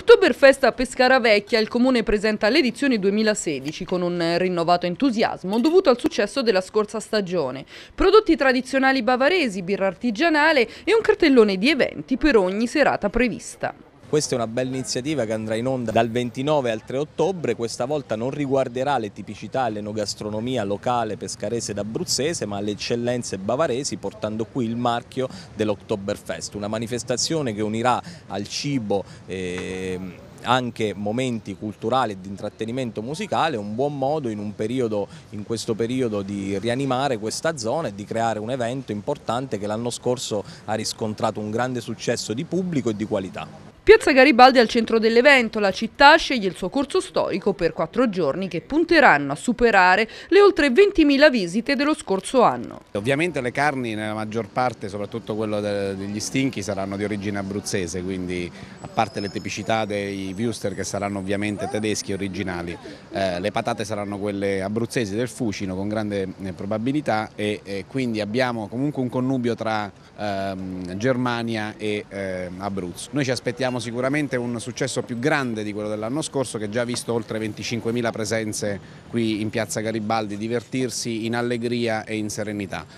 L'Oktoberfest a Pescara Vecchia il comune presenta l'edizione 2016 con un rinnovato entusiasmo dovuto al successo della scorsa stagione. Prodotti tradizionali bavaresi, birra artigianale e un cartellone di eventi per ogni serata prevista. Questa è una bella iniziativa che andrà in onda dal 29 al 3 ottobre, questa volta non riguarderà le tipicità e l'enogastronomia locale pescarese ed abruzzese, ma le eccellenze bavaresi portando qui il marchio dell'Oktoberfest, una manifestazione che unirà al cibo eh, anche momenti culturali e di intrattenimento musicale, un buon modo in, un periodo, in, questo periodo di rianimare questa zona e di creare un evento importante che l'anno scorso ha riscontrato un grande successo di pubblico e di qualità. Piazza Garibaldi è al centro dell'evento, la città sceglie il suo corso storico per quattro giorni che punteranno a superare le oltre 20.000 visite dello scorso anno. Ovviamente le carni nella maggior parte, soprattutto quello degli stinchi, saranno di origine abruzzese, quindi a parte le tipicità dei wuster che saranno ovviamente tedeschi originali, eh, le patate saranno quelle abruzzesi del Fucino con grande eh, probabilità e, e eh, quindi abbiamo comunque un connubio tra ehm, Germania e ehm, Abruzzo. Noi ci aspettiamo abbiamo sicuramente un successo più grande di quello dell'anno scorso che ha già visto oltre 25.000 presenze qui in piazza Garibaldi divertirsi in allegria e in serenità.